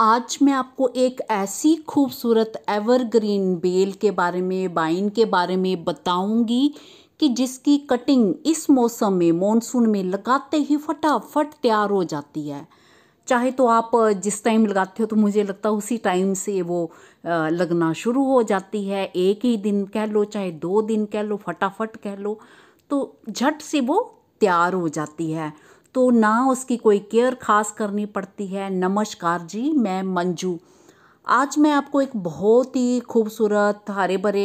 आज मैं आपको एक ऐसी खूबसूरत एवरग्रीन बेल के बारे में बाइन के बारे में बताऊंगी कि जिसकी कटिंग इस मौसम में मॉनसून में लगाते ही फटाफट तैयार हो जाती है चाहे तो आप जिस टाइम लगाते हो तो मुझे लगता है उसी टाइम से वो लगना शुरू हो जाती है एक ही दिन कह लो चाहे दो दिन कह लो फटाफट कह लो तो झट से वो तैयार हो जाती है तो ना उसकी कोई केयर खास करनी पड़ती है नमस्कार जी मैं मंजू आज मैं आपको एक बहुत ही खूबसूरत हरे भरे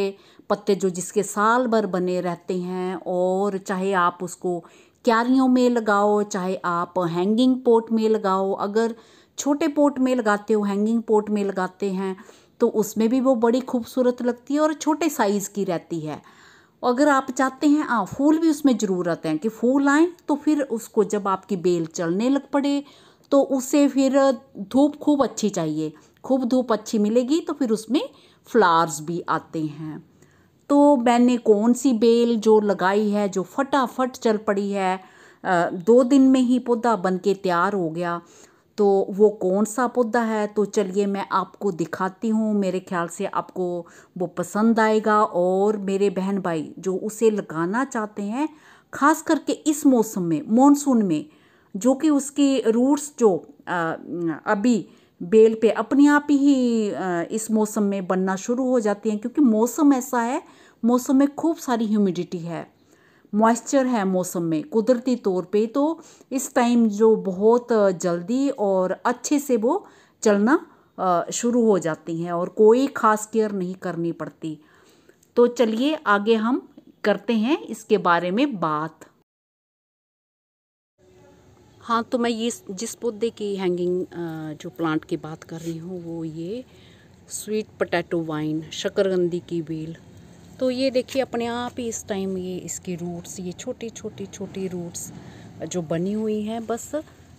पत्ते जो जिसके साल भर बने रहते हैं और चाहे आप उसको क्यारियों में लगाओ चाहे आप हैंगिंग पोट में लगाओ अगर छोटे पोट में लगाते हो हैंगिंग पोट में लगाते हैं तो उसमें भी वो बड़ी खूबसूरत लगती है और छोटे साइज़ की रहती है और अगर आप चाहते हैं हाँ फूल भी उसमें ज़रूर आते हैं कि फूल आए तो फिर उसको जब आपकी बेल चलने लग पड़े तो उसे फिर धूप खूब अच्छी चाहिए खूब धूप अच्छी मिलेगी तो फिर उसमें फ्लावर्स भी आते हैं तो मैंने कौन सी बेल जो लगाई है जो फटाफट चल पड़ी है दो दिन में ही पौधा बन के तैयार हो गया तो वो कौन सा पौधा है तो चलिए मैं आपको दिखाती हूँ मेरे ख्याल से आपको वो पसंद आएगा और मेरे बहन भाई जो उसे लगाना चाहते हैं ख़ास करके इस मौसम में मानसून में जो कि उसकी रूट्स जो अभी बेल पे अपने आप ही इस मौसम में बनना शुरू हो जाती हैं क्योंकि मौसम ऐसा है मौसम में खूब सारी ह्यूमिडिटी है मॉइस्चर है मौसम में कुदरती तौर पे तो इस टाइम जो बहुत जल्दी और अच्छे से वो चलना शुरू हो जाती हैं और कोई ख़ास केयर नहीं करनी पड़ती तो चलिए आगे हम करते हैं इसके बारे में बात हाँ तो मैं ये जिस पौधे की हैंगिंग जो प्लांट की बात कर रही हूँ वो ये स्वीट पटैटो वाइन शकरगंदी की बेल तो ये देखिए अपने आप ही इस टाइम ये इसकी रूट्स ये छोटी छोटी छोटी रूट्स जो बनी हुई हैं बस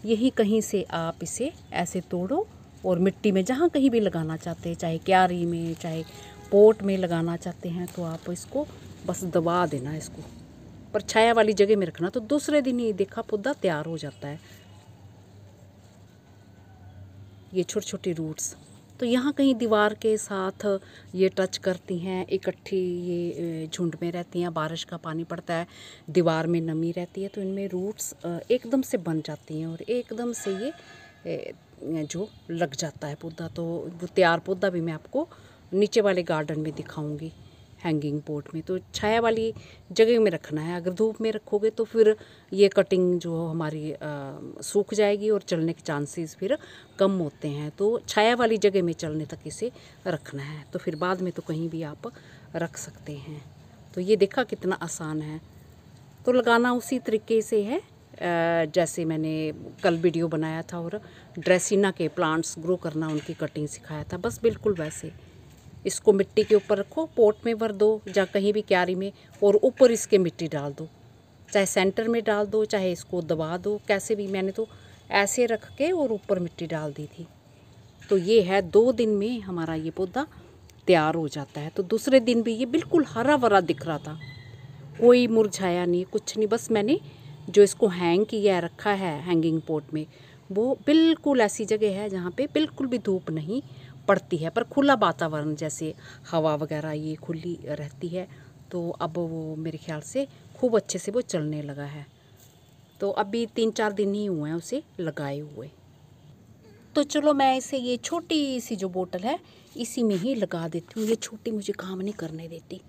यही कहीं से आप इसे ऐसे तोड़ो और मिट्टी में जहाँ कहीं भी लगाना चाहते हैं चाहे क्यारी में चाहे पोट में लगाना चाहते हैं तो आप इसको बस दबा देना इसको पर छाया वाली जगह में रखना तो दूसरे दिन ही देखा पौधा तैयार हो जाता है ये छोटे छोटे रूट्स तो यहाँ कहीं दीवार के साथ ये टच करती हैं इकट्ठी ये झुंड में रहती हैं बारिश का पानी पड़ता है दीवार में नमी रहती है तो इनमें रूट्स एकदम से बन जाती हैं और एकदम से ये जो लग जाता है पौधा तो वो तैयार पौधा भी मैं आपको नीचे वाले गार्डन में दिखाऊंगी हैंगिंग पोट में तो छाया वाली जगह में रखना है अगर धूप में रखोगे तो फिर ये कटिंग जो हमारी सूख जाएगी और चलने के चांसेस फिर कम होते हैं तो छाया वाली जगह में चलने तक इसे रखना है तो फिर बाद में तो कहीं भी आप रख सकते हैं तो ये देखा कितना आसान है तो लगाना उसी तरीके से है जैसे मैंने कल वीडियो बनाया था और ड्रेसिना के प्लांट्स ग्रो करना उनकी कटिंग सिखाया था बस बिल्कुल वैसे इसको मिट्टी के ऊपर रखो पोट में भर दो या कहीं भी क्यारी में और ऊपर इसके मिट्टी डाल दो चाहे सेंटर में डाल दो चाहे इसको दबा दो कैसे भी मैंने तो ऐसे रख के और ऊपर मिट्टी डाल दी थी तो ये है दो दिन में हमारा ये पौधा तैयार हो जाता है तो दूसरे दिन भी ये बिल्कुल हरा भरा दिख रहा था कोई मुरझाया नहीं कुछ नहीं बस मैंने जो इसको हैंग किया रखा है हैंगिंग पोट में वो बिल्कुल ऐसी जगह है जहाँ पे बिल्कुल भी धूप नहीं पड़ती है पर खुला वातावरण जैसे हवा वगैरह ये खुली रहती है तो अब वो मेरे ख्याल से खूब अच्छे से वो चलने लगा है तो अभी तीन चार दिन ही हुए हैं उसे लगाए हुए तो चलो मैं इसे ये छोटी सी जो बोतल है इसी में ही लगा देती हूँ ये छोटी मुझे काम नहीं करने देती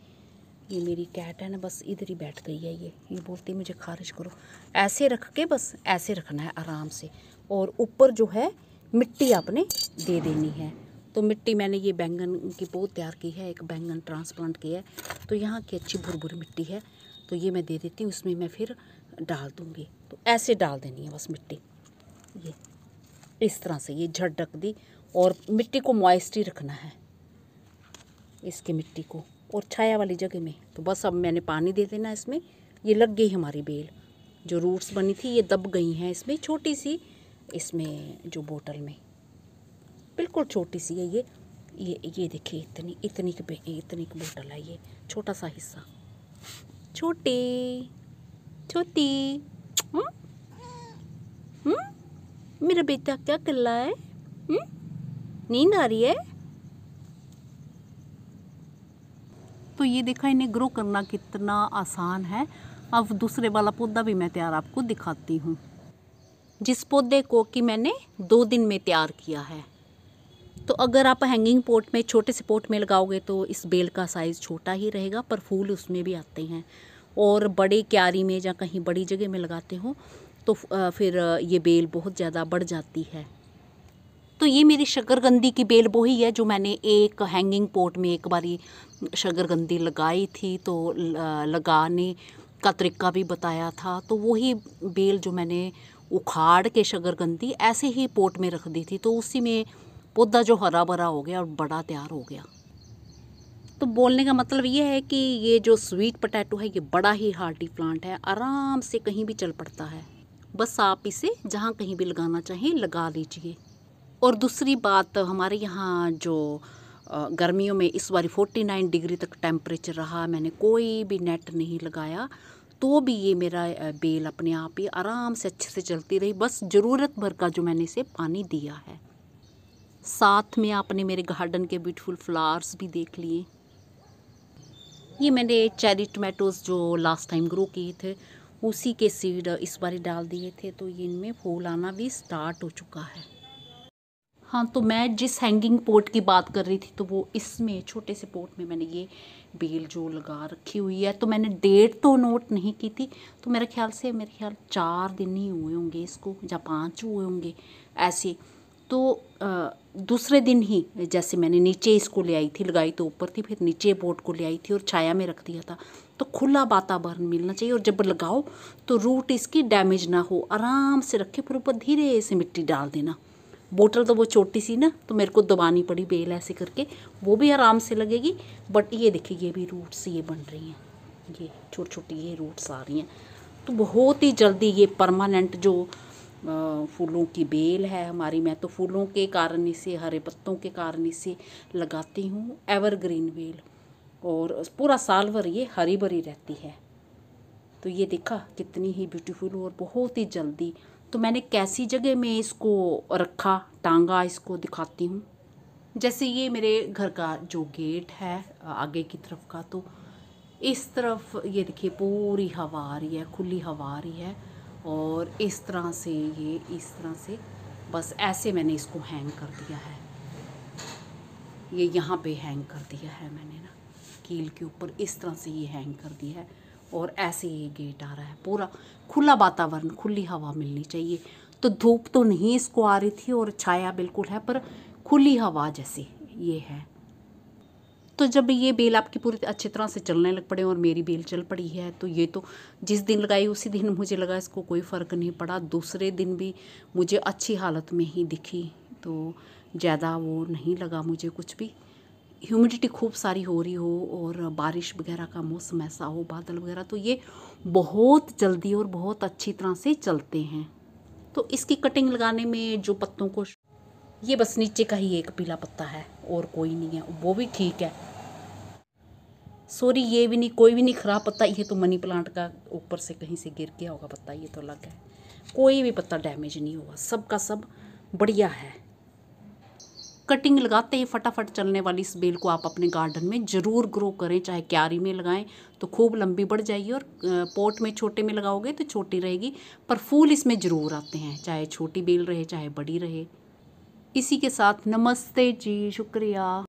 ये मेरी कैट है ना बस इधर ही बैठ गई है ये ये बोलती मुझे खारिज करो ऐसे रख के बस ऐसे रखना है आराम से और ऊपर जो है मिट्टी आपने दे देनी है तो मिट्टी मैंने ये बैंगन की बहुत तैयार की है एक बैंगन ट्रांसप्लांट किया है तो यहाँ की अच्छी भुर भुर मिट्टी है तो ये मैं दे देती हूँ उसमें मैं फिर डाल दूँगी तो ऐसे डाल देनी है बस मिट्टी ये इस तरह से ये झट दी और मिट्टी को मॉइस्टी रखना है इसकी मिट्टी को और छाया वाली जगह में तो बस अब मैंने पानी दे देना इसमें ये लग गई हमारी बेल जो रूट्स बनी थी ये दब गई हैं इसमें छोटी सी इसमें जो बोतल में बिल्कुल छोटी सी है ये ये ये देखिए इतनी इतनी इतनी की बोतल है ये छोटा सा हिस्सा छोटी छोटी मेरा बेटा क्या कर रहा है नींद आ रही है तो ये देखा इन्हें ग्रो करना कितना आसान है अब दूसरे वाला पौधा भी मैं तैयार आपको दिखाती हूँ जिस पौधे को कि मैंने दो दिन में तैयार किया है तो अगर आप हैंगिंग पोर्ट में छोटे से पोर्ट में लगाओगे तो इस बेल का साइज़ छोटा ही रहेगा पर फूल उसमें भी आते हैं और बड़े क्यारी में या कहीं बड़ी जगह में लगाते हो तो फिर ये बेल बहुत ज़्यादा बढ़ जाती है तो ये मेरी शकरगंदी की बेल वही है जो मैंने एक हैंगिंग पोट में एक बारी शकरगंदी लगाई थी तो लगाने का तरीका भी बताया था तो वही बेल जो मैंने उखाड़ के शकरगंदी ऐसे ही पोट में रख दी थी तो उसी में पौधा जो हरा भरा हो गया और बड़ा तैयार हो गया तो बोलने का मतलब ये है कि ये जो स्वीट पटैटो है ये बड़ा ही हार्टी प्लांट है आराम से कहीं भी चल पड़ता है बस आप इसे जहाँ कहीं भी लगाना चाहें लगा लीजिए और दूसरी बात हमारे यहाँ जो गर्मियों में इस बारी 49 डिग्री तक टेम्परेचर रहा मैंने कोई भी नेट नहीं लगाया तो भी ये मेरा बेल अपने आप ही आराम से अच्छे से चलती रही बस ज़रूरत भर का जो मैंने इसे पानी दिया है साथ में आपने मेरे गार्डन के ब्यूटीफुल फ्लावर्स भी देख लिए ये मैंने चेरी टमेटोज जो लास्ट टाइम ग्रो किए थे उसी के सीड इस बार डाल दिए थे तो ये इनमें फूल आना भी स्टार्ट हो चुका है हाँ तो मैं जिस हैंगिंग पोर्ट की बात कर रही थी तो वो इसमें छोटे से पोट में मैंने ये बेल जो लगा रखी हुई है तो मैंने डेट तो नोट नहीं की थी तो मेरे ख्याल से मेरे ख्याल चार दिन ही हुए होंगे इसको या पाँच हुए होंगे ऐसे तो दूसरे दिन ही जैसे मैंने नीचे इसको ले आई थी लगाई तो ऊपर थी फिर नीचे बोर्ड को ले आई थी और छाया में रख दिया था तो खुला वातावरण मिलना चाहिए और जब लगाओ तो रूट इसकी डैमेज ना हो आराम से रखे फिर ऊपर धीरे से मिट्टी डाल देना बोतल तो वो छोटी सी ना तो मेरे को दबानी पड़ी बेल ऐसे करके वो भी आराम से लगेगी बट ये देखिए ये भी रूट्स ये बन रही हैं ये छोटी छोटी ये रूट्स आ रही हैं तो बहुत ही जल्दी ये परमानेंट जो फूलों की बेल है हमारी मैं तो फूलों के कारण इसे हरे पत्तों के कारण इसे लगाती हूँ एवरग्रीन बेल और पूरा साल भर ये हरी भरी रहती है तो ये देखा कितनी ही ब्यूटीफुल और बहुत ही जल्दी तो मैंने कैसी जगह में इसको रखा टांगा इसको दिखाती हूँ जैसे ये मेरे घर का जो गेट है आगे की तरफ का तो इस तरफ ये देखिए पूरी हवा आ रही है खुली हवा आ रही है और इस तरह से ये इस तरह से बस ऐसे मैंने इसको हैंग कर दिया है ये यहाँ पे हैंग कर दिया है मैंने ना कील के ऊपर इस तरह से ये हैंग कर दिया है और ऐसे ये गेट आ रहा है पूरा खुला वातावरण खुली हवा मिलनी चाहिए तो धूप तो नहीं इसको आ रही थी और छाया बिल्कुल है पर खुली हवा जैसे ये है तो जब ये बेल आपकी पूरी अच्छी तरह से चलने लग पड़े और मेरी बेल चल पड़ी है तो ये तो जिस दिन लगाई उसी दिन मुझे लगा इसको कोई फ़र्क नहीं पड़ा दूसरे दिन भी मुझे अच्छी हालत में ही दिखी तो ज़्यादा वो नहीं लगा मुझे कुछ भी ह्यूमिडिटी खूब सारी हो रही हो और बारिश वगैरह का मौसम ऐसा हो बादल वगैरह तो ये बहुत जल्दी और बहुत अच्छी तरह से चलते हैं तो इसकी कटिंग लगाने में जो पत्तों को ये बस नीचे का ही एक पीला पत्ता है और कोई नहीं है वो भी ठीक है सॉरी ये भी नहीं कोई भी नहीं खराब पत्ता ये तो मनी प्लांट का ऊपर से कहीं से गिर गया होगा पत्ता ये तो अलग है कोई भी पत्ता डैमेज नहीं होगा सब का सब बढ़िया है कटिंग लगाते ही फटाफट चलने वाली इस बेल को आप अपने गार्डन में ज़रूर ग्रो करें चाहे क्यारी में लगाएं तो खूब लंबी बढ़ जाएगी और पॉट में छोटे में लगाओगे तो छोटी रहेगी पर फूल इसमें ज़रूर आते हैं चाहे छोटी बेल रहे चाहे बड़ी रहे इसी के साथ नमस्ते जी शुक्रिया